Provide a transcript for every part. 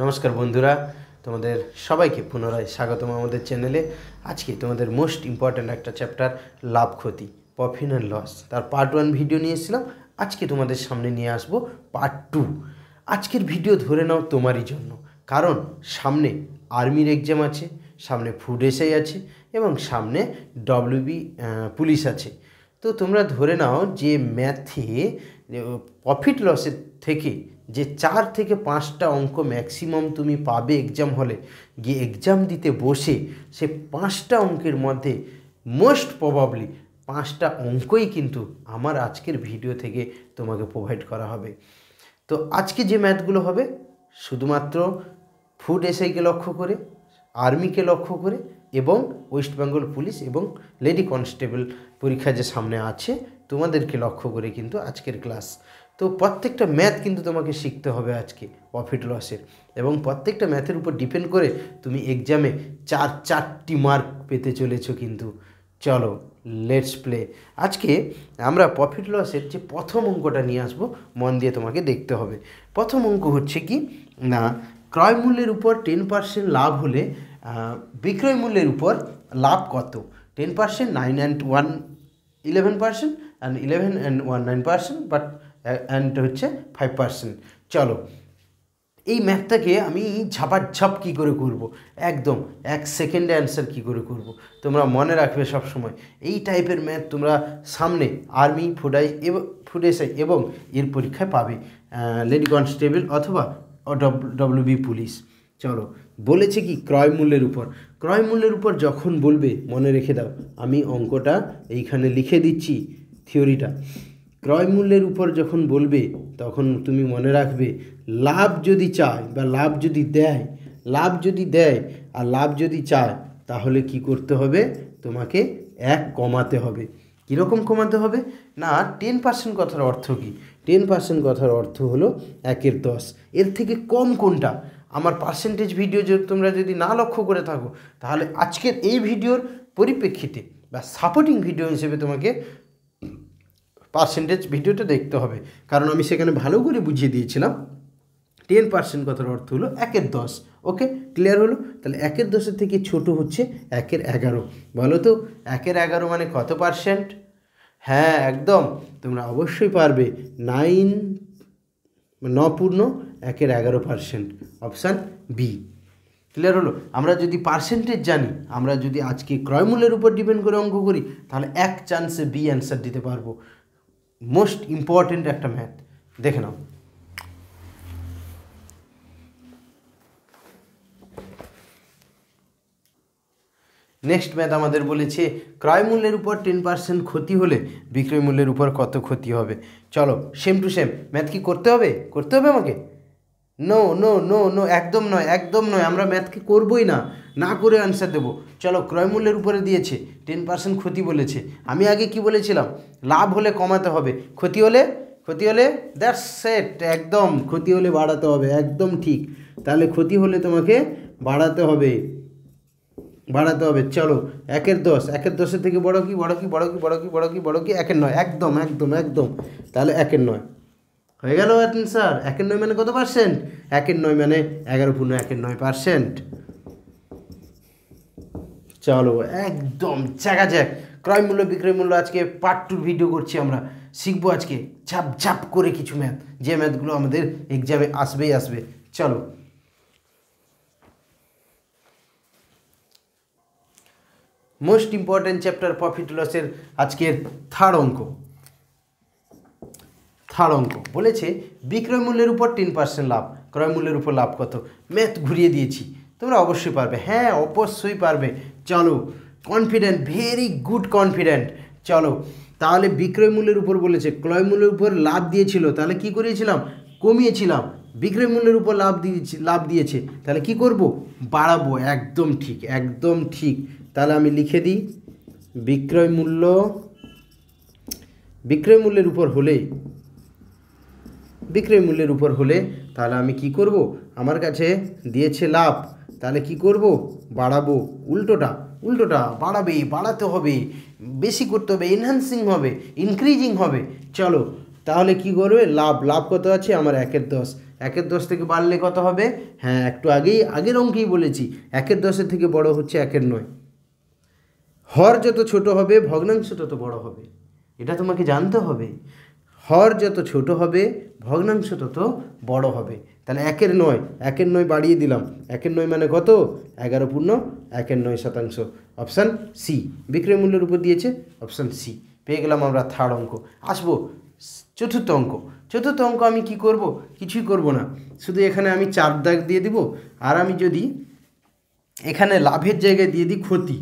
নমস্কার বন্ধুরা তোমাদের সবাইকে পুনরায় স্বাগতম আমাদের চ্যানেলে আজকে তোমাদের মোস্ট ইম্পর্ট্যান্ট একটা চ্যাপ্টার লাভ ক্ষতি প্রফিট অ্যান্ড লস তার পার্ট ওয়ান ভিডিও নিয়েছিলাম আজকে তোমাদের সামনে নিয়ে আসব পার্ট টু আজকের ভিডিও ধরে নাও তোমারই জন্য কারণ সামনে আর্মির এক্সাম আছে সামনে ফুড এসআই আছে এবং সামনে ডব্লিউবি পুলিশ আছে তো তোমরা ধরে নাও যে ম্যাথে প্রফিট লসের থেকে যে চার থেকে পাঁচটা অঙ্ক ম্যাক্সিমাম তুমি পাবে এক্সাম হলে গিয়ে এক্সাম দিতে বসে সে পাঁচটা অঙ্কের মধ্যে মোস্ট প্রবাবলি পাঁচটা অঙ্কই কিন্তু আমার আজকের ভিডিও থেকে তোমাকে প্রোভাইড করা হবে তো আজকে যে ম্যাথগুলো হবে শুধুমাত্র ফুড এসআইকে লক্ষ্য করে আর্মিকে লক্ষ্য করে এবং ওয়েস্ট বেঙ্গল পুলিশ এবং লেডি কনস্টেবল পরীক্ষা যে সামনে আছে তোমাদেরকে লক্ষ্য করে কিন্তু আজকের ক্লাস তো প্রত্যেকটা ম্যাথ কিন্তু তোমাকে শিখতে হবে আজকে প্রফিট লসের এবং প্রত্যেকটা ম্যাথের উপর ডিপেন্ড করে তুমি এক্সামে চার চারটি মার্ক পেতে চলেছো কিন্তু চলো লেটস প্লে আজকে আমরা প্রফিট লসের যে প্রথম অঙ্কটা নিয়ে আসবো মন দিয়ে তোমাকে দেখতে হবে প্রথম অঙ্ক হচ্ছে কি না ক্রয় মূল্যের উপর টেন পার্সেন্ট লাভ হলে বিক্রয় মূল্যের উপর লাভ কত ten percent nine and one eleven percent and eleven and one nine percent but and হচ্ছে ফাইভ পার্সেন্ট চলো এই ম্যাথটাকে আমি ঝাপাঝাপ কী করে করব। একদম এক সেকেন্ডে অ্যান্সার কী করে করব। তোমরা মনে রাখবে সব সময় এই টাইপের ম্যাথ তোমরা সামনে আর্মি ফুডাই এবং ফুডেসাই এবং এর পরীক্ষায় পাবে লেডি কনস্টেবল অথবা বি পুলিশ চলো বলেছে কি ক্রয় মূল্যের উপর ক্রয় মূল্যের উপর যখন বলবে মনে রেখে দাও আমি অঙ্কটা এইখানে লিখে দিচ্ছি থিওরিটা ক্রয় মূল্যের উপর যখন বলবে তখন তুমি মনে রাখবে লাভ যদি চায় বা লাভ যদি দেয় লাভ যদি দেয় আর লাভ যদি চায় তাহলে কি করতে হবে তোমাকে এক কমাতে হবে কীরকম কমাতে হবে না টেন পার্সেন্ট কথার অর্থ কী টেন পার্সেন্ট কথার অর্থ হলো একের দশ এর থেকে কম কোনটা আমার পার্সেন্টেজ ভিডিও যদি তোমরা যদি না লক্ষ্য করে থাকো তাহলে আজকের এই ভিডিওর পরিপ্রেক্ষিতে বা সাপোর্টিং ভিডিও হিসেবে তোমাকে পার্সেন্টেজ ভিডিওটা দেখতে হবে কারণ আমি সেখানে ভালো করে বুঝিয়ে দিয়েছিলাম টেন পার্সেন্ট কথার অর্থ হলো একের দশ ওকে ক্লিয়ার হলো তাহলে একের দশের থেকে ছোট হচ্ছে একের এগারো বলো তো একের এগারো মানে কত পার্সেন্ট হ্যাঁ একদম তোমরা অবশ্যই পারবে নাইন ন পূর্ণ একের এগারো পার্সেন্ট অপশান বি ক্লিয়ার হলো আমরা যদি পার্সেন্টেজ জানি আমরা যদি আজকে ক্রয়মূল্যের উপর ডিপেন্ড করে অঙ্ক করি তাহলে এক চান্সে বি অ্যান্সার দিতে পারবো মোস্ট ইম্পর্টেন্ট একটা ম্যাথ দেখে নাও নেক্সট ম্যাথ আমাদের বলেছে ক্রয় মূল্যের উপর টেন পার্সেন্ট ক্ষতি হলে বিক্রয় মূল্যের উপর কত ক্ষতি হবে চলো সেম টু সেম ম্যাথ কি করতে হবে করতে হবে আমাকে নো নো নো নো একদম নয় একদম নয় আমরা ম্যাথকে করবই না না করে অ্যান্সার দেবো চলো ক্রয়মূল্যের উপরে দিয়েছে টেন পার্সেন্ট ক্ষতি বলেছে আমি আগে কি বলেছিলাম লাভ হলে কমাতে হবে ক্ষতি হলে ক্ষতি হলে দ্যাটস সেট একদম ক্ষতি হলে বাড়াতে হবে একদম ঠিক তাহলে ক্ষতি হলে তোমাকে বাড়াতে হবে বাড়াতে হবে চলো একের দশ একের দশের থেকে বড় কি বড় কি বড় কি বড় কি বড় কি বড় কি একের নয় একদম একদম একদম তাহলে একের নয় হয়ে গেল অ্যান্সার একের নয় মানে কত পার্সেন্ট একের নয় মানে এগারো পূর্ণ একের নয় পার্সেন্ট চলো একদম জায়গা জ্যাক ক্রয় মূল্য বিক্রয় মূল্য আজকে পার্ট টু ভিডিও করছি আমরা শিখবো আজকে ঝাপ ঝাপ করে কিছু ম্যাথ যে ম্যাথগুলো আমাদের এক্সামে আসবেই আসবে চলো মোস্ট ইম্পর্ট্যান্ট চ্যাপ্টার প্রফিট লসের আজকের থার্ড অঙ্ক থার্ড অঙ্ক বলেছে বিক্রয় মূল্যের উপর টেন পার্সেন্ট লাভ ক্রয় মূল্যের উপর লাভ কত ম্যাথ ঘুরিয়ে দিয়েছি তোমরা অবশ্যই পারবে হ্যাঁ অবশ্যই পারবে চলো কনফিডেন্ট ভেরি গুড কনফিডেন্ট চলো তাহলে বিক্রয় মূল্যের উপর বলেছে ক্রয় মূল্যের উপর লাভ দিয়েছিল তাহলে কি করিয়েছিলাম কমিয়েছিলাম বিক্রয় মূল্যের উপর লাভ দিয়েছি লাভ দিয়েছে তাহলে কি করব বাড়াবো একদম ঠিক একদম ঠিক তাহলে আমি লিখে দিই বিক্রয় মূল্য বিক্রয় মূল্যের উপর হলে বিক্রয় মূল্যের উপর হলে তাহলে আমি কি করব আমার কাছে দিয়েছে লাভ তাহলে কি করব বাড়াবো উল্টোটা উল্টোটা বাড়াবে বাড়াতে হবে বেশি করতে হবে এনহ্যান্সিং হবে ইনক্রিজিং হবে চলো তাহলে কি করবে লাভ লাভ কত আছে আমার একের দশ একের দশ থেকে বাড়লে কত হবে হ্যাঁ একটু আগেই আগের অঙ্কেই বলেছি একের দশের থেকে বড় হচ্ছে একের নয় হর যত ছোট হবে ভগ্নাংশ তত বড় হবে এটা তোমাকে জানতে হবে হর যত ছোট হবে ভগ্নাংশ তত বড় হবে তাহলে একের নয় একের নয় বাড়িয়ে দিলাম একের নয় মানে কত এগারো পূর্ণ একের নয় শতাংশ অপশান সি বিক্রয় মূল্যের উপর দিয়েছে অপশান সি পেয়ে গেলাম আমরা থার্ড অঙ্ক আসবো চতুর্থ অঙ্ক চতুর্থ অঙ্ক আমি কি করব কিছুই করব না শুধু এখানে আমি চার দাগ দিয়ে দিব আর আমি যদি এখানে লাভের জায়গায় দিয়ে দিই ক্ষতি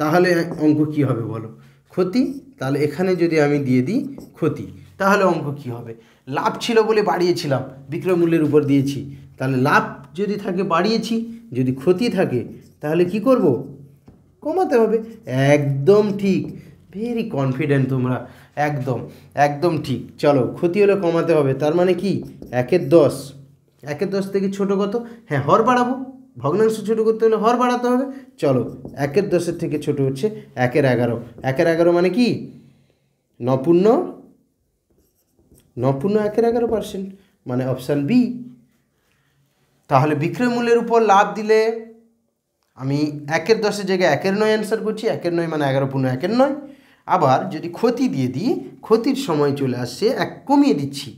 তাহলে অঙ্ক কি হবে বলো ক্ষতি তাহলে এখানে যদি আমি দিয়ে দিই ক্ষতি তাহলে অঙ্ক কি হবে লাভ ছিল বলে বাড়িয়েছিলাম বিক্রয় মূল্যের উপর দিয়েছি তাহলে লাভ যদি থাকে বাড়িয়েছি যদি ক্ষতি থাকে তাহলে কি করব কমাতে হবে একদম ঠিক ভেরি কনফিডেন্ট তোমরা একদম একদম ঠিক চলো ক্ষতি হলে কমাতে হবে তার মানে কি একের দশ একের দশ থেকে ছোট কত হ্যাঁ হর বাড়াবো ভগ্নাংশ ছোটো করতে হলে হর বাড়াতে হবে চলো একের দশের থেকে ছোট হচ্ছে একের এগারো একের এগারো মানে কি নপূর্ণ নপূর্ণ একের এগারো পার্সেন্ট মানে অপশান বি তাহলে বিক্রয় মূল্যের উপর লাভ দিলে আমি একের দশের জায়গায় একের নয় অ্যান্সার করছি একের নয় মানে এগারো পূর্ণ একের নয় আবার যদি ক্ষতি দিয়ে দিই ক্ষতির সময় চলে আসছে এক কমিয়ে দিচ্ছি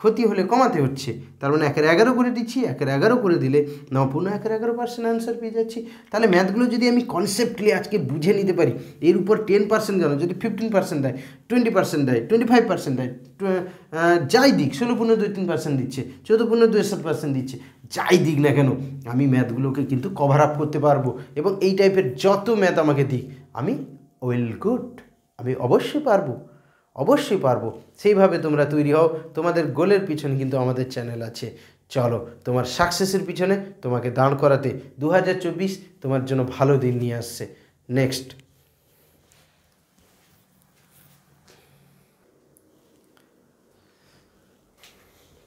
ক্ষতি হলে কমাতে হচ্ছে তার মানে একের এগারো করে দিচ্ছি একের এগারো করে দিলে নপূর্ণ একের এগারো পার্সেন্ট অ্যান্সার পেয়ে যাচ্ছি তাহলে ম্যাথগুলো যদি আমি কনসেপ্টলি আজকে বুঝে নিতে পারি এর উপর টেন পার্সেন্ট কেন যদি ফিফটিন পার্সেন্ট দেয় টোয়েন্টি পার্সেন্ট দেয় টোয়েন্টি ফাইভ পার্সেন্ট দেয় যাই দিক ষোলো পূর্ণ দুই তিন পার্সেন্ট দিচ্ছে চোদ্দো পূর্ণ দুই সাত পার্সেন্ট দিচ্ছে যাই দিক না কেন আমি ম্যাথগুলোকে কিন্তু কভার আপ করতে পারবো এবং এই টাইপের যত ম্যাথ আমাকে দিক আমি ওয়েল গুড আমি অবশ্যই পারবো অবশ্যই পারবো সেইভাবে তোমরা তৈরি হও তোমাদের গোলের পিছনে কিন্তু আমাদের চ্যানেল আছে চলো তোমার সাকসেসের পিছনে তোমাকে দাঁড় করাতে দু তোমার জন্য ভালো দিন নিয়ে আসছে নেক্সট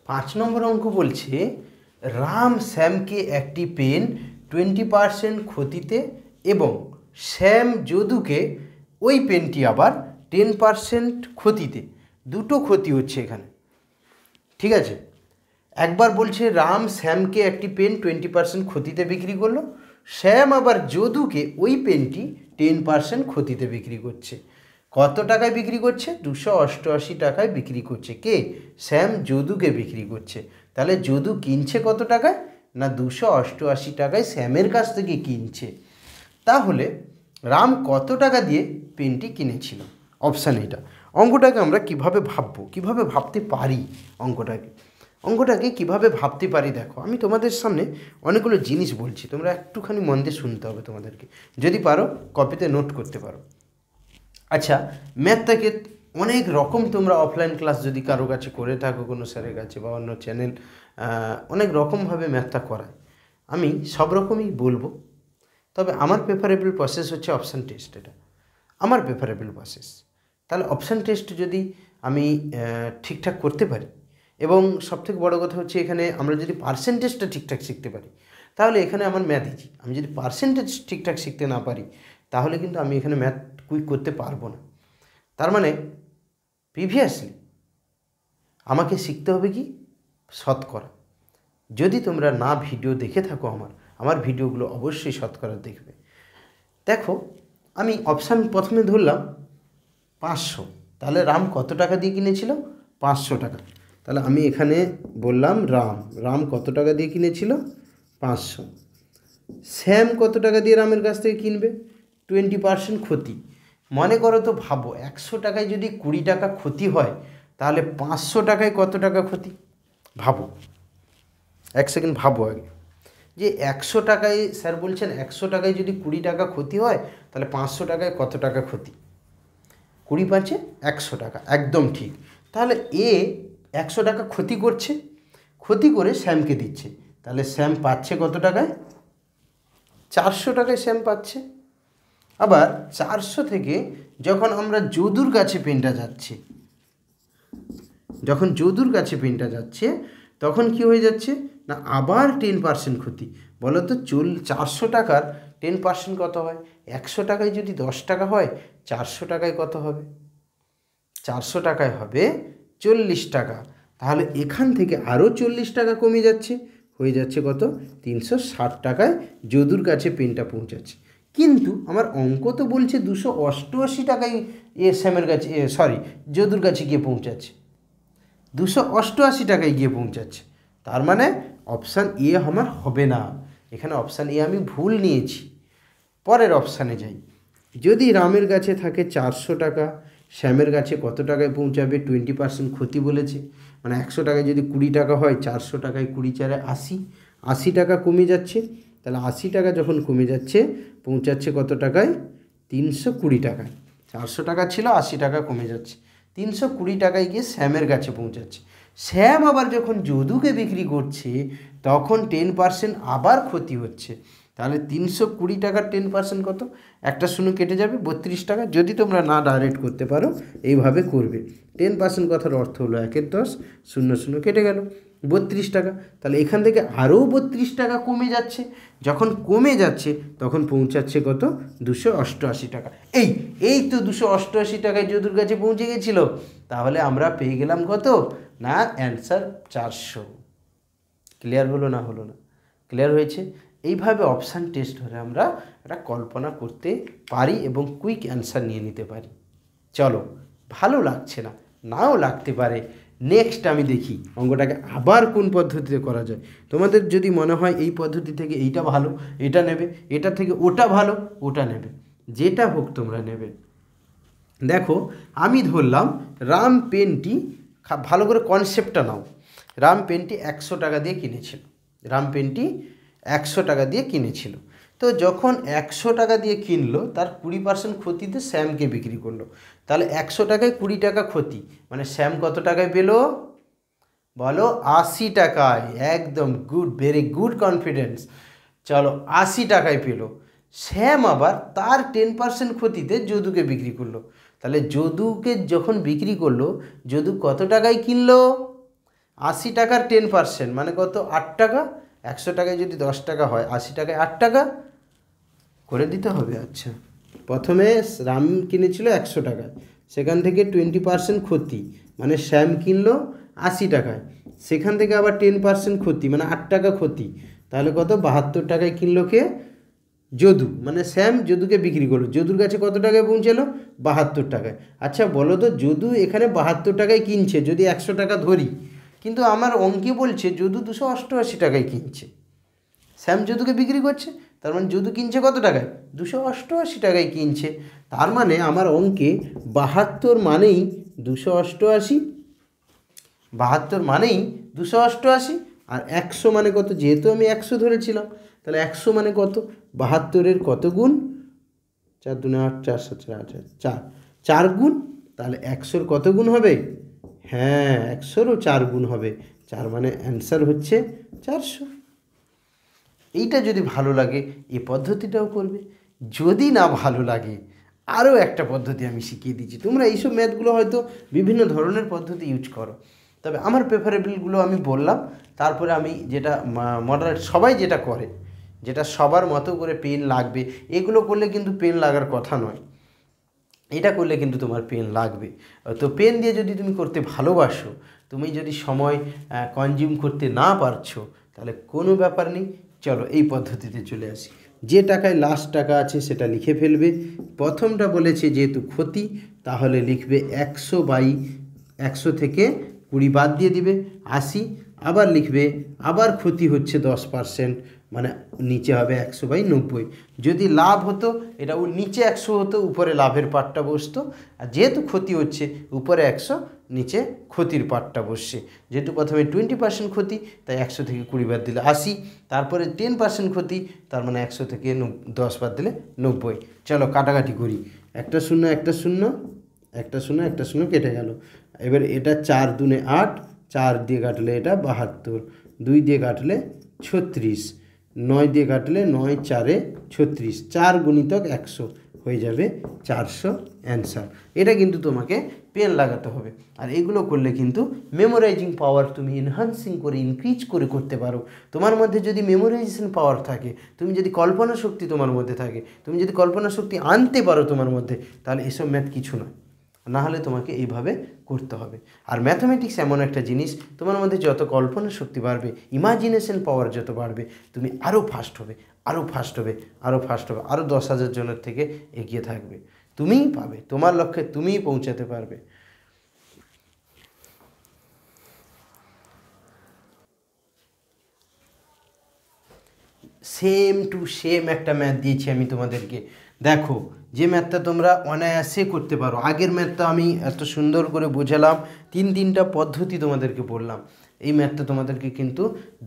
পাঁচ নম্বর অঙ্ক বলছে রাম শ্যামকে একটি পেন টোয়েন্টি পারসেন্ট ক্ষতিতে এবং শ্যাম যদুকে ওই পেনটি আবার টেন পারসেন্ট ক্ষতিতে দুটো ক্ষতি হচ্ছে এখানে ঠিক আছে একবার বলছে রাম শ্যামকে একটি পেন টোয়েন্টি পারসেন্ট ক্ষতিতে বিক্রি করলো শ্যাম আবার যদুকে ওই পেনটি টেন পারসেন্ট ক্ষতিতে বিক্রি করছে কত টাকায় বিক্রি করছে দুশো অষ্টআশি টাকায় বিক্রি করছে কে শ্যাম যদুকে বিক্রি করছে তাহলে যদু কিনছে কত টাকায় না দুশো অষ্টআশি টাকায় শ্যামের কাছ থেকে কিনছে তাহলে রাম কত টাকা দিয়ে পেনটি কিনেছিল অপশান এটা অঙ্কটাকে আমরা কিভাবে ভাববো কিভাবে ভাবতে পারি অঙ্কটাকে অঙ্কটাকে কিভাবে ভাবতে পারি দেখো আমি তোমাদের সামনে অনেকগুলো জিনিস বলছি তোমরা একটুখানি মন দিয়ে শুনতে হবে তোমাদেরকে যদি পারো কপিতে নোট করতে পারো আচ্ছা ম্যাথটাকে অনেক রকম তোমরা অফলাইন ক্লাস যদি কারো কাছে করে থাকো কোনো স্যারের কাছে বা অন্য চ্যানেল অনেক রকমভাবে ম্যাথটা করায় আমি সব রকমই বলবো তবে আমার প্রেফারেবল প্রসেস হচ্ছে অপশান টেস্ট এটা আমার প্রেফারেবল প্রসেস তাহলে অপশান টেস্ট যদি আমি ঠিকঠাক করতে পারি এবং সবথেকে বড় কথা হচ্ছে এখানে আমরা যদি পার্সেন্টেজটা ঠিকঠাক শিখতে পারি তাহলে এখানে আমার ম্যাথ ইজি আমি যদি পার্সেন্টেজ ঠিকঠাক শিখতে না পারি তাহলে কিন্তু আমি এখানে ম্যাথ কুইক করতে পারবো না তার মানে প্রিভিয়াসলি আমাকে শিখতে হবে কি শতকরা যদি তোমরা না ভিডিও দেখে থাকো আমার আমার ভিডিওগুলো অবশ্যই শতকরা দেখবে দেখো আমি অপশান প্রথমে ধরলাম পাঁচশো তাহলে রাম কত টাকা দিয়ে কিনেছিল পাঁচশো টাকা তাহলে আমি এখানে বললাম রাম রাম কত টাকা দিয়ে কিনেছিল পাঁচশো শ্যাম কত টাকা দিয়ে রামের কাছ থেকে কিনবে টোয়েন্টি পার্সেন্ট ক্ষতি মনে করো তো ভাবো একশো টাকায় যদি কুড়ি টাকা ক্ষতি হয় তাহলে পাঁচশো টাকায় কত টাকা ক্ষতি ভাবো এক সেকেন্ড ভাবো আগে যে একশো টাকায় স্যার বলছেন একশো টাকায় যদি কুড়ি টাকা ক্ষতি হয় তাহলে পাঁচশো টাকায় কত টাকা ক্ষতি কুড়ি পাঁচে একশো টাকা একদম ঠিক তাহলে এ একশো টাকা ক্ষতি করছে ক্ষতি করে শ্যামকে দিচ্ছে তাহলে শ্যাম পাচ্ছে কত টাকায় চারশো টাকায় শ্যাম পাচ্ছে আবার চারশো থেকে যখন আমরা যদুর কাছে পেনটা যাচ্ছে যখন যদুর কাছে পেনটা যাচ্ছে তখন কি হয়ে যাচ্ছে না আবার টেন পার্সেন্ট ক্ষতি বলো তো চল চারশো টাকার টেন পার্সেন্ট কত হয় একশো টাকায় যদি দশ টাকা হয় চারশো টাকায় কত হবে চারশো টাকায় হবে চল্লিশ টাকা তাহলে এখান থেকে আরও চল্লিশ টাকা কমে যাচ্ছে হয়ে যাচ্ছে কত তিনশো ষাট টাকায় যদুর কাছে পেনটা পৌঁছাচ্ছে কিন্তু আমার অঙ্ক তো বলছে দুশো অষ্টআশি টাকায় এ স্যামের কাছে সরি যদুর কাছে গিয়ে পৌঁছাচ্ছে দুশো অষ্টআশি টাকায় গিয়ে পৌঁছাচ্ছে তার মানে অপশান এ আমার হবে না এখানে অপশান এ আমি ভুল নিয়েছি পরের অপশানে যাই যদি রামের কাছে থাকে চারশো টাকা শ্যামের কাছে কত টাকায় পৌঁছাবে টোয়েন্টি পার্সেন্ট ক্ষতি বলেছে মানে একশো টাকায় যদি কুড়ি টাকা হয় চারশো টাকায় কুড়ি চারে আশি আশি টাকা কমে যাচ্ছে তাহলে আশি টাকা যখন কমে যাচ্ছে পৌঁছাচ্ছে কত টাকায় তিনশো কুড়ি টাকায় চারশো টাকা ছিল আশি টাকা কমে যাচ্ছে তিনশো কুড়ি টাকায় গিয়ে শ্যামের কাছে পৌঁছাচ্ছে শ্যাম আবার যখন যদুকে বিক্রি করছে তখন টেন পার্সেন্ট আবার ক্ষতি হচ্ছে তাহলে তিনশো কুড়ি টাকার টেন পার্সেন্ট কত একটা শূন্য কেটে যাবে বত্রিশ টাকা যদি তোমরা না ডাইরেক্ট করতে পারো এইভাবে করবে টেন পার্সেন্ট কথার অর্থ হলো একের দশ শূন্য শূন্য কেটে গেল বত্রিশ টাকা তাহলে এখান থেকে আরও বত্রিশ টাকা কমে যাচ্ছে যখন কমে যাচ্ছে তখন পৌঁছাচ্ছে কত দুশো অষ্টআশি টাকা এই এই তো দুশো অষ্টআশি টাকায় যদুর কাছে পৌঁছে গেছিল তাহলে আমরা পেয়ে গেলাম কত না অ্যান্সার চারশো ক্লিয়ার হলো না হলো না ক্লিয়ার হয়েছে এইভাবে অপশান টেস্ট ধরে আমরা একটা কল্পনা করতে পারি এবং কুইক অ্যান্সার নিয়ে নিতে পারি চলো ভালো লাগছে না নাও লাগতে পারে নেক্সট আমি দেখি অঙ্গটাকে আবার কোন পদ্ধতিতে করা যায় তোমাদের যদি মনে হয় এই পদ্ধতি থেকে এইটা ভালো এটা নেবে এটা থেকে ওটা ভালো ওটা নেবে যেটা হোক তোমরা নেবে দেখো আমি ধরলাম রাম পেনটি ভালো করে কনসেপ্টটা নাও রাম পেনটি একশো টাকা দিয়ে কিনেছিল রাম পেনটি একশো টাকা দিয়ে কিনেছিল তো যখন একশো টাকা দিয়ে কিনলো তার কুড়ি পার্সেন্ট ক্ষতিতে শ্যামকে বিক্রি করলো তাহলে একশো টাকায় কুড়ি টাকা ক্ষতি মানে শ্যাম কত টাকায় পেলো বলো আশি টাকায় একদম গুড ভেরি গুড কনফিডেন্স চলো আশি টাকায় পেলো শ্যাম আবার তার টেন পার্সেন্ট ক্ষতিতে যদুকে বিক্রি করলো তাহলে যদুকে যখন বিক্রি করলো যদু কত টাকায় কিনলো আশি টাকার টেন পার্সেন্ট মানে কত আট টাকা একশো টাকায় যদি দশ টাকা হয় আশি টাকায় আট টাকা করে দিতে হবে আচ্ছা প্রথমে রাম কিনেছিল একশো টাকায় সেখান থেকে টোয়েন্টি পার্সেন্ট ক্ষতি মানে শ্যাম কিনলো আশি টাকায় সেখান থেকে আবার টেন পার্সেন্ট ক্ষতি মানে আট টাকা ক্ষতি তাহলে কত বাহাত্তর টাকায় কিনলো কে যদু মানে শ্যাম যদুকে বিক্রি করলো যদুর কাছে কত টাকায় পৌঁছালো বাহাত্তর টাকায় আচ্ছা বলো তো যদু এখানে বাহাত্তর টাকায় কিনছে যদি একশো টাকা ধরি কিন্তু আমার অঙ্কে বলছে যদু দুশো অষ্টআশি টাকায় কিনছে শ্যাম যদুকে বিক্রি করছে তার মানে যদু কিনছে কত টাকায় দুশো অষ্টআশি টাকায় কিনছে তার মানে আমার অঙ্কে বাহাত্তর মানেই দুশো অষ্টআশি বাহাত্তর মানেই দুশো অষ্টআশি আর একশো মানে কত যেহেতু আমি একশো ধরেছিলাম তাহলে একশো মানে কত বাহাত্তরের কত গুণ চার দুনে আট চার সাত চার চার চার গুণ তাহলে একশোর কত গুণ হবে হ্যাঁ একশোরও চার গুণ হবে চার মানে অ্যান্সার হচ্ছে চারশো এইটা যদি ভালো লাগে এই পদ্ধতিটাও করবে যদি না ভালো লাগে আরও একটা পদ্ধতি আমি শিখিয়ে দিচ্ছি তোমরা এইসব ম্যাথগুলো হয়তো বিভিন্ন ধরনের পদ্ধতি ইউজ করো তবে আমার প্রেফারেবলগুলো আমি বললাম তারপরে আমি যেটা মডারেট সবাই যেটা করে যেটা সবার মতো করে পেন লাগবে এগুলো করলে কিন্তু পেন লাগার কথা নয় এটা করলে কিন্তু তোমার পেন লাগবে তো পেন দিয়ে যদি তুমি করতে ভালোবাসো তুমি যদি সময় কনজিউম করতে না পারছো তাহলে কোনো ব্যাপার নেই চলো এই পদ্ধতিতে চলে আসি যে টাকায় লাস্ট টাকা আছে সেটা লিখে ফেলবে প্রথমটা বলেছে যেহেতু ক্ষতি তাহলে লিখবে একশো বাই একশো থেকে কুড়ি বাদ দিয়ে দিবে আশি আবার লিখবে আবার ক্ষতি হচ্ছে দশ পার্সেন্ট মানে নিচে হবে একশো বাই নব্বই যদি লাভ হতো এটা ও নিচে একশো হতো উপরে লাভের পাটটা বসতো আর যেহেতু ক্ষতি হচ্ছে উপরে একশো নিচে ক্ষতির পাটটা বসছে যেহেতু প্রথমে টোয়েন্টি পার্সেন্ট ক্ষতি তাই একশো থেকে কুড়ি বার দিলে আশি তারপরে টেন পার্সেন্ট ক্ষতি তার মানে একশো থেকে দশ বার দিলে নব্বই চলো কাটাকাটি করি একটা শূন্য একটা শূন্য একটা শূন্য একটা শূন্য কেটে গেল এবার এটা চার দুনে আট চার দিয়ে কাটলে এটা বাহাত্তর দুই দিয়ে কাটলে ছত্রিশ নয় দিয়ে কাটলে নয় চারে ছত্রিশ চার গুণিতক একশো হয়ে যাবে চারশো অ্যান্সার এটা কিন্তু তোমাকে পেন লাগাতে হবে আর এগুলো করলে কিন্তু মেমোরাইজিং পাওয়ার তুমি এনহান্সিং করে ইনক্রিজ করে করতে পারো তোমার মধ্যে যদি মেমোরাইজেশন পাওয়ার থাকে তুমি যদি কল্পনা শক্তি তোমার মধ্যে থাকে তুমি যদি কল্পনা শক্তি আনতে পারো তোমার মধ্যে তাহলে এসব ম্যাথ কিছু নয় না হলে তোমাকে এইভাবে করতে হবে আর ম্যাথামেটিক্স এমন একটা জিনিস তোমার মধ্যে যত কল্পনা শক্তি বাড়বে ইমাজিনেশন পাওয়ার যত বাড়বে তুমি আরও ফাস্ট হবে আরও ফাস্ট হবে আরও ফাস্ট হবে আরও দশ হাজার জনের থেকে এগিয়ে থাকবে তুমিই পাবে তোমার লক্ষ্যে তুমিই পৌঁছাতে পারবে সেম টু সেম একটা ম্যাথ দিয়েছি আমি তোমাদেরকে দেখো যে ম্যাথটা তোমরা অনায়াসে করতে পারো আগের ম্যাথটা আমি এত সুন্দর করে বোঝালাম তিন তিনটা পদ্ধতি তোমাদেরকে বললাম এই ম্যাথটা তোমাদেরকে কিন্তু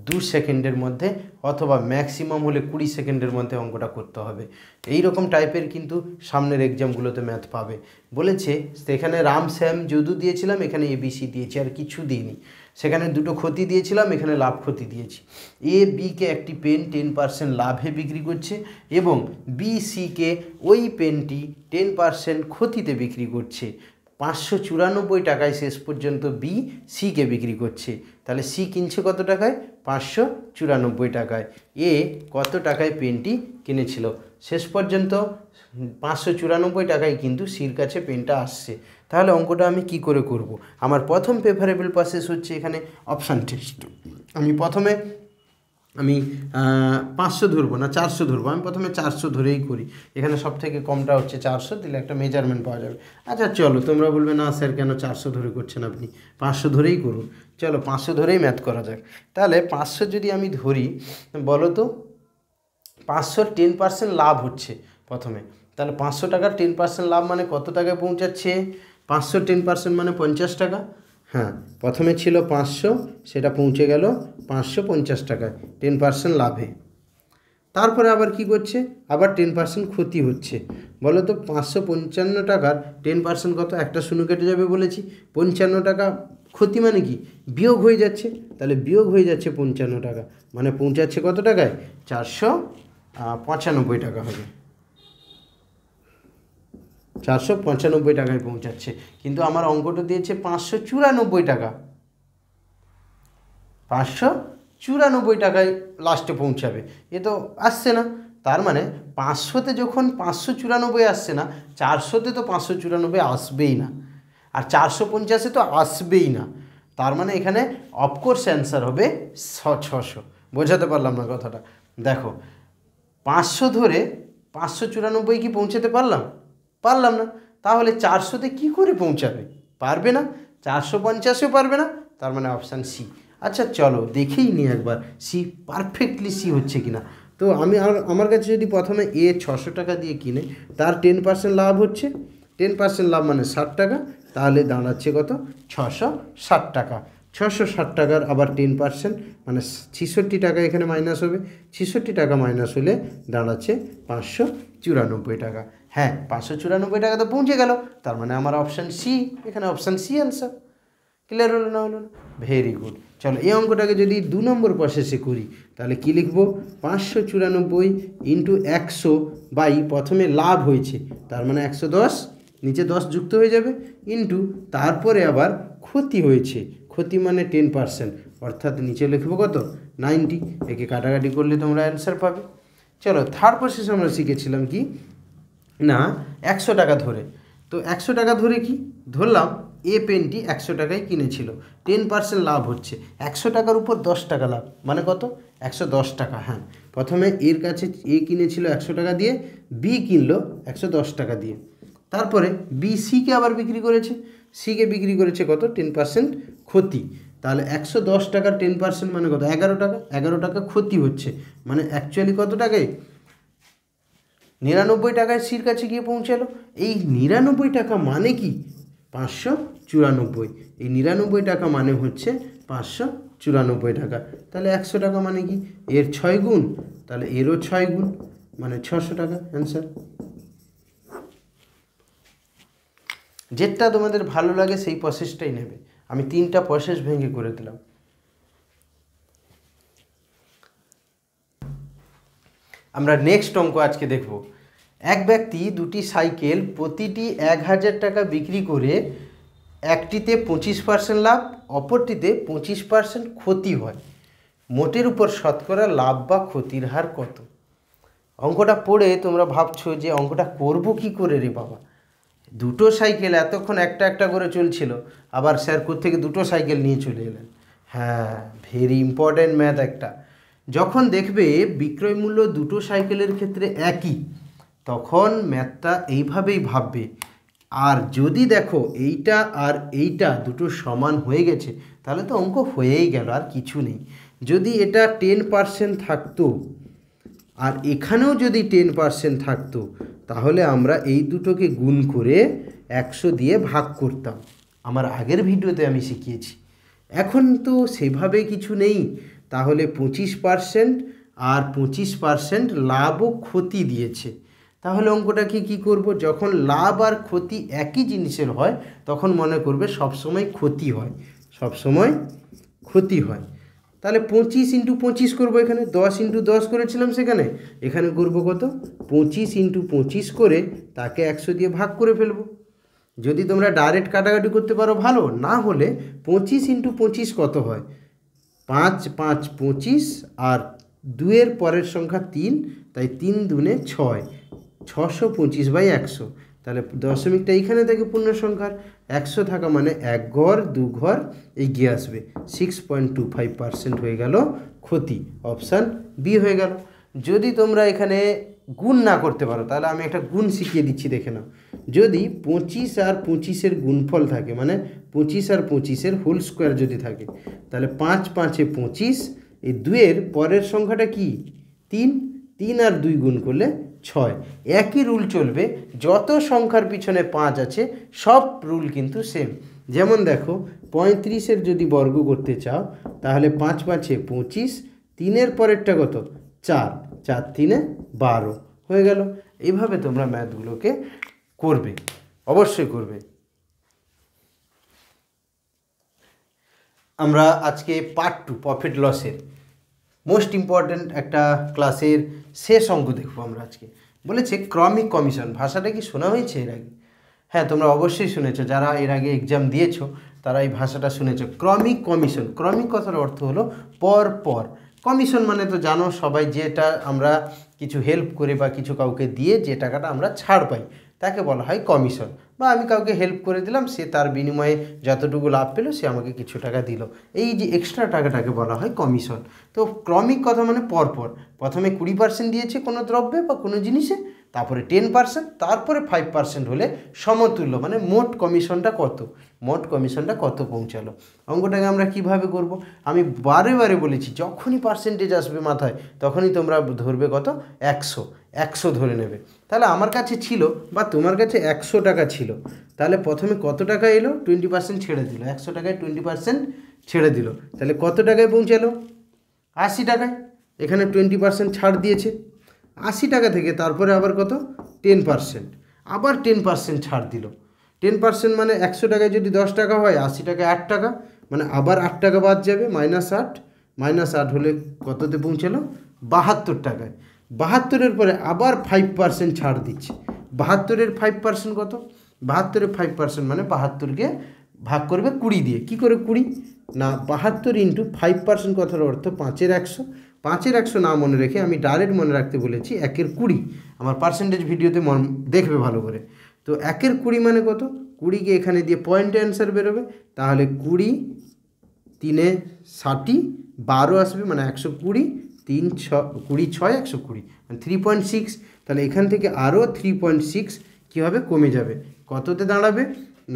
দু সেকেন্ডের মধ্যে অথবা ম্যাক্সিমাম হলে কুড়ি সেকেন্ডের মধ্যে অঙ্কটা করতে হবে এই রকম টাইপের কিন্তু সামনের এক্সামগুলোতে ম্যাথ পাবে বলেছে সেখানে রাম শ্যাম যদু দিয়েছিলাম এখানে এবিসি দিয়েছি আর কিছু দিইনি সেখানে দুটো ক্ষতি দিয়েছিলাম এখানে লাভ ক্ষতি দিয়েছি এ বিকে একটি পেন টেন পার্সেন্ট লাভে বিক্রি করছে এবং বি সিকে ওই পেনটি টেন পার্সেন্ট ক্ষতিতে বিক্রি করছে পাঁচশো চুরানব্বই টাকায় শেষ পর্যন্ত বি সিকে বিক্রি করছে তাহলে সি কিনছে কত টাকায় পাঁচশো চুরানব্বই টাকায় এ কত টাকায় পেনটি কিনেছিল শেষ পর্যন্ত পাঁচশো চুরানব্বই টাকায় কিন্তু সির কাছে পেনটা আসছে তাহলে অঙ্কটা আমি কি করে করব। আমার প্রথম প্রেফারেবল প্রসেস হচ্ছে এখানে অপশান টেস্ট আমি প্রথমে আমি পাঁচশো ধরবো না চারশো ধরবো আমি প্রথমে চারশো ধরেই করি এখানে সব থেকে কমটা হচ্ছে চারশো দিলে একটা মেজারমেন্ট পাওয়া যাবে আচ্ছা চলো তোমরা বলবে না স্যার কেন চারশো ধরে করছেন আপনি পাঁচশো ধরেই করুন চলো পাঁচশো ধরেই ম্যাথ করা যাক তাহলে পাঁচশো যদি আমি ধরি বলো তো পাঁচশোর টেন পার্সেন্ট লাভ হচ্ছে প্রথমে তাহলে পাঁচশো টাকার টেন পার্সেন্ট লাভ মানে কত টাকায় পৌঁছাচ্ছে পাঁচশো টেন পার্সেন্ট মানে পঞ্চাশ টাকা হ্যাঁ প্রথমে ছিল পাঁচশো সেটা পৌঁছে গেল পাঁচশো পঞ্চাশ টাকায় টেন পার্সেন্ট লাভে তারপরে আবার কি করছে আবার টেন পার্সেন্ট ক্ষতি হচ্ছে বলো তো পাঁচশো পঞ্চান্ন টাকার টেন পার্সেন্ট কত একটা শুনু কেটে যাবে বলেছি পঞ্চান্ন টাকা ক্ষতি মানে কি বিয়োগ হয়ে যাচ্ছে তাহলে বিয়োগ হয়ে যাচ্ছে পঞ্চান্ন টাকা মানে পৌঁছাচ্ছে কত টাকায় চারশো পঁচানব্বই টাকা হবে চারশো পঁচানব্বই টাকায় পৌঁছাচ্ছে কিন্তু আমার অঙ্কটা দিয়েছে পাঁচশো চুরানব্বই টাকা পাঁচশো চুরানব্বই টাকায় লাস্টে পৌঁছাবে এ তো আসছে না তার মানে পাঁচশোতে যখন পাঁচশো চুরানব্বই আসছে না চারশোতে তো পাঁচশো চুরানব্বই আসবেই না আর চারশো পঞ্চাশে তো আসবেই না তার মানে এখানে অফকোর্স অ্যান্সার হবে ছ ছশো বোঝাতে পারলাম না কথাটা দেখো পাঁচশো ধরে পাঁচশো চুরানব্বই কি পৌঁছাতে পারলাম পারলাম না তাহলে চারশোতে কি করে পৌঁছাবে পারবে না চারশো পঞ্চাশেও পারবে না তার মানে অপশান সি আচ্ছা চলো দেখেই নি একবার সি পারফেক্টলি সি হচ্ছে কি না তো আমি আমার কাছে যদি প্রথমে এ ছশো টাকা দিয়ে কিনে তার টেন পার্সেন্ট লাভ হচ্ছে টেন পার্সেন্ট লাভ মানে ষাট টাকা তাহলে দাঁড়াচ্ছে কত ছশো ষাট টাকা ছশো ষাট টাকার আবার টেন পার্সেন্ট মানে ছিষট্টি টাকা এখানে মাইনাস হবে ছিষট্টি টাকা মাইনাস হলে দাঁড়াচ্ছে পাঁচশো চুরানব্বই টাকা হ্যাঁ পাঁচশো চুরানব্বই টাকা তো পৌঁছে গেল তার মানে আমার অপশান সি এখানে অপশান সি অ্যান্সার ক্লিয়ার হলো না হলো না ভেরি গুড চলো এই অঙ্কটাকে যদি দু নম্বর প্রসেসে করি তাহলে কি লিখবো পাঁচশো চুরানব্বই ইন্টু একশো বাই প্রথমে লাভ হয়েছে তার মানে একশো দশ নিচে দশ যুক্ত হয়ে যাবে ইন্টু তারপরে আবার ক্ষতি হয়েছে ক্ষতি মানে টেন পার্সেন্ট অর্থাৎ নিচে লিখবো কত নাইনটি একে কাটাকাটি করলে তোমরা অ্যান্সার পাবে চলো থার্ড প্রসেস আমরা শিখেছিলাম কি না একশো টাকা ধরে তো একশো টাকা ধরে কি ধরলাম এ পেনটি একশো টাকায় কিনেছিল টেন পার্সেন্ট লাভ হচ্ছে একশো টাকার উপর দশ টাকা লাভ মানে কত একশো দশ টাকা হ্যাঁ প্রথমে এর কাছে এ কিনেছিল একশো টাকা দিয়ে বি কিনলো একশো দশ টাকা দিয়ে তারপরে বি সিকে আবার বিক্রি করেছে সিকে বিক্রি করেছে কত টেন পার্সেন্ট ক্ষতি তাহলে একশো দশ টাকার টেন পার্সেন্ট মানে কত এগারো টাকা এগারো টাকা ক্ষতি হচ্ছে মানে অ্যাকচুয়ালি কত টাকায় নিরানব্বই টাকায় সির কাছে গিয়ে পৌঁছালো এই নিরানব্বই টাকা মানে কি পাঁচশো চুরানব্বই এই নিরানব্বই টাকা মানে হচ্ছে পাঁচশো চুরানব্বই টাকা তাহলে একশো টাকা মানে কি এর ছয় গুণ তাহলে এরও ছয় গুণ মানে ছশো টাকা অ্যান্সার যেটা তোমাদের ভালো লাগে সেই প্রসেসটাই নেবে আমি তিনটা প্রসেস ভেঙে করে দিলাম আমরা নেক্সট অঙ্ক আজকে দেখব এক ব্যক্তি দুটি সাইকেল প্রতিটি এক হাজার টাকা বিক্রি করে একটিতে পঁচিশ পার্সেন্ট লাভ অপরটিতে পঁচিশ পার্সেন্ট ক্ষতি হয় মোটের উপর শতকরা লাভ বা ক্ষতির হার কত অঙ্কটা পড়ে তোমরা ভাবছো যে অঙ্কটা করব কি করে রে বাবা দুটো সাইকেল এতক্ষণ একটা একটা করে চলছিল আবার স্যার থেকে দুটো সাইকেল নিয়ে চলে এলেন হ্যাঁ ভেরি ইম্পর্ট্যান্ট ম্যাথ একটা যখন দেখবে বিক্রয় মূল্য দুটো সাইকেলের ক্ষেত্রে একই তখন ম্যাথটা এইভাবেই ভাববে আর যদি দেখো এইটা আর এইটা দুটো সমান হয়ে গেছে তাহলে তো অঙ্ক হয়েই গেল আর কিছু নেই যদি এটা টেন পার্সেন্ট থাকতো আর এখানেও যদি টেন পার্সেন্ট থাকতো তাহলে আমরা এই দুটোকে গুণ করে একশো দিয়ে ভাগ করতাম আমার আগের ভিডিওতে আমি শিখিয়েছি এখন তো সেভাবে কিছু নেই তাহলে পঁচিশ পারসেন্ট আর পঁচিশ পারসেন্ট লাভ ও ক্ষতি দিয়েছে তাহলে অঙ্কটাকে কি করব যখন লাভ আর ক্ষতি একই জিনিসের হয় তখন মনে করবে সবসময় ক্ষতি হয় সবসময় ক্ষতি হয় তাহলে পঁচিশ ইন্টু পঁচিশ করবো এখানে দশ ইন্টু দশ করেছিলাম সেখানে এখানে করব কত পঁচিশ ইন্টু পঁচিশ করে তাকে একশো দিয়ে ভাগ করে ফেলবো যদি তোমরা ডাইরেক্ট কাটাকাটি করতে পারো ভালো না হলে পঁচিশ ইন্টু পঁচিশ কত হয় পাঁচ পাঁচ পঁচিশ আর দুয়ের পরের সংখ্যা তিন তাই তিন দুনে ছয় ছশো পঁচিশ বাই একশো তাহলে দশমিকটা এইখানে থাকে পূর্ণ সংখ্যার একশো থাকা মানে এক ঘর দু ঘর এগিয়ে আসবে six point two five percent হয়ে গেল ক্ষতি অপশান বি হয়ে গেল যদি তোমরা এখানে গুণ না করতে পারো তাহলে আমি একটা গুণ শিখিয়ে দিচ্ছি দেখে নাও যদি পঁচিশ আর পঁচিশের গুণফল থাকে মানে পঁচিশ আর পঁচিশের হোল স্কোয়ার যদি থাকে তাহলে পাঁচ পাঁচে পঁচিশ এই দুয়ের পরের সংখ্যাটা কি তিন তিন আর দুই গুণ করলে ছয় একই রুল চলবে যত সংখ্যার পিছনে পাঁচ আছে সব রুল কিন্তু সেম যেমন দেখো পঁয়ত্রিশের যদি বর্গ করতে চাও তাহলে পাঁচ পাঁচে পঁচিশ তিনের পরেরটা কত চার চার তিনে বারো হয়ে গেল এইভাবে তোমরা ম্যাথগুলোকে করবে অবশ্যই করবে আমরা আজকে পার্ট টু প্রফিট লসের মোস্ট ইম্পর্ট্যান্ট একটা ক্লাসের শেষ অঙ্ক দেখবো আমরা আজকে বলেছে ক্রমিক কমিশন ভাষাটা কি শোনা হয়েছে এর আগে হ্যাঁ তোমরা অবশ্যই শুনেছো যারা এর আগে এক্সাম দিয়েছ তারা এই ভাষাটা শুনেছো ক্রমিক কমিশন ক্রমিক কথার অর্থ হলো পর পর কমিশন মানে তো জানো সবাই যেটা আমরা কিছু হেল্প করে বা কিছু কাউকে দিয়ে যে টাকাটা আমরা ছাড় পাই তাকে বলা হয় কমিশন বা আমি কাউকে হেল্প করে দিলাম সে তার বিনিময়ে যতটুকু লাভ পেলো সে আমাকে কিছু টাকা দিল এই যে এক্সট্রা টাকাটাকে বলা হয় কমিশন তো ক্রমিক কথা মানে পরপর প্রথমে কুড়ি পার্সেন্ট দিয়েছে কোনো দ্রব্যে বা কোনো জিনিসে তারপরে টেন পার্সেন্ট তারপরে ফাইভ পার্সেন্ট হলে সমতুল্য মানে মোট কমিশনটা কত মোট কমিশনটা কত পৌঁছালো অঙ্কটাকে আমরা কিভাবে করব আমি বারে বারে বলেছি যখনই পার্সেন্টেজ আসবে মাথায় তখনই তোমরা ধরবে কত একশো একশো ধরে নেবে তাহলে আমার কাছে ছিল বা তোমার কাছে একশো টাকা ছিল তাহলে প্রথমে কত টাকা এলো টোয়েন্টি পার্সেন্ট ছেড়ে দিল একশো টাকায় টোয়েন্টি পার্সেন্ট ছেড়ে দিল তাহলে কত টাকায় পৌঁছালো আশি টাকায় এখানে টোয়েন্টি পার্সেন্ট ছাড় দিয়েছে আশি টাকা থেকে তারপরে আবার কত টেন পার্সেন্ট আবার টেন পার্সেন্ট ছাড় দিল টেন পার্সেন্ট মানে একশো টাকায় যদি দশ টাকা হয় আশি টাকায় আট টাকা মানে আবার আট টাকা বাদ যাবে মাইনাস আট মাইনাস আট হলে কততে পৌঁছালো বাহাত্তর টাকায় বাহাত্তরের পরে আবার ফাইভ পার্সেন্ট ছাড় দিচ্ছে বাহাত্তরের ফাইভ পার্সেন্ট কত বাহাত্তরের ফাইভ পার্সেন্ট মানে বাহাত্তরকে ভাগ করবে কুড়ি দিয়ে কি করে কুড়ি না বাহাত্তর ইন্টু ফাইভ পার্সেন্ট কথার অর্থ পাঁচের একশো পাঁচের একশো না মনে রেখে আমি ডাইরেক্ট মনে রাখতে বলেছি একের কুড়ি আমার পার্সেন্টেজ ভিডিওতে মন দেখবে ভালো করে তো একের কুড়ি মানে কত কুড়িকে এখানে দিয়ে পয়েন্টে অ্যান্সার বেরোবে তাহলে কুড়ি তিনে ষাটি বারো আসবে মানে একশো কুড়ি তিন ছ কুড়ি ছয় একশো কুড়ি মানে থ্রি পয়েন্ট সিক্স তাহলে এখান থেকে আরও থ্রি পয়েন্ট সিক্স কীভাবে কমে যাবে কততে দাঁড়াবে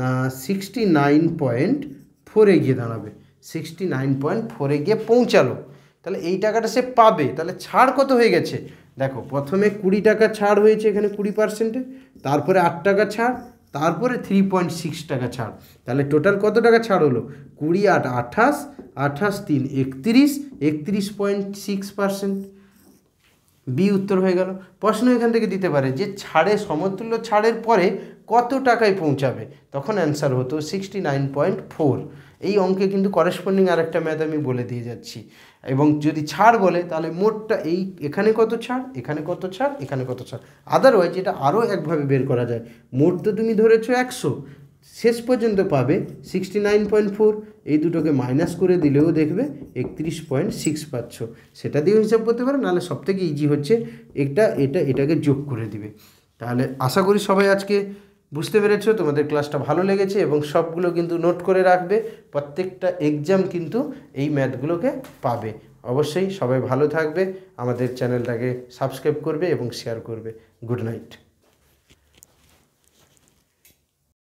না সিক্সটি নাইন পয়েন্ট ফোরে গিয়ে দাঁড়াবে সিক্সটি নাইন পয়েন্ট ফোরে গিয়ে পৌঁছালো তাহলে এই টাকাটা সে পাবে তাহলে ছাড় কত হয়ে গেছে দেখো প্রথমে কুড়ি টাকা ছাড় হয়েছে এখানে কুড়ি পার্সেন্টে তারপরে আট টাকা ছাড় তারপরে থ্রি পয়েন্ট সিক্স টাকা ছাড় তাহলে টোটাল কত টাকা ছাড় হলো কুড়ি আট আঠাশ আঠাশ তিন একত্রিশ একত্রিশ পয়েন্ট সিক্স পার্সেন্ট বি উত্তর হয়ে গেল প্রশ্ন এখান থেকে দিতে পারে যে ছাড়ে সমতুল্য ছাড়ের পরে কত টাকায় পৌঁছাবে তখন অ্যান্সার হতো সিক্সটি নাইন পয়েন্ট ফোর এই অঙ্কে কিন্তু করেসপন্ডিং আর একটা ম্যাথ আমি বলে দিয়ে যাচ্ছি এবং যদি ছাড় বলে তাহলে মোটটা এই এখানে কত ছাড় এখানে কত ছাড় এখানে কত ছাড় আদারওয়াইজ এটা আরও একভাবে বের করা যায় মোট তো তুমি ধরেছো একশো শেষ পর্যন্ত পাবে সিক্সটি নাইন পয়েন্ট ফোর এই দুটোকে মাইনাস করে দিলেও দেখবে একত্রিশ পয়েন্ট সিক্স পাচ্ছ সেটা দিয়েও হিসাব করতে পারো নাহলে সবথেকে ইজি হচ্ছে এটা এটা এটাকে যোগ করে দিবে তাহলে আশা করি সবাই আজকে বুঝতে পেরেছো তোমাদের ক্লাসটা ভালো লেগেছে এবং সবগুলো কিন্তু নোট করে রাখবে প্রত্যেকটা এক্সাম কিন্তু এই ম্যাথগুলোকে পাবে অবশ্যই সবাই ভালো থাকবে আমাদের চ্যানেলটাকে সাবস্ক্রাইব করবে এবং শেয়ার করবে গুড নাইট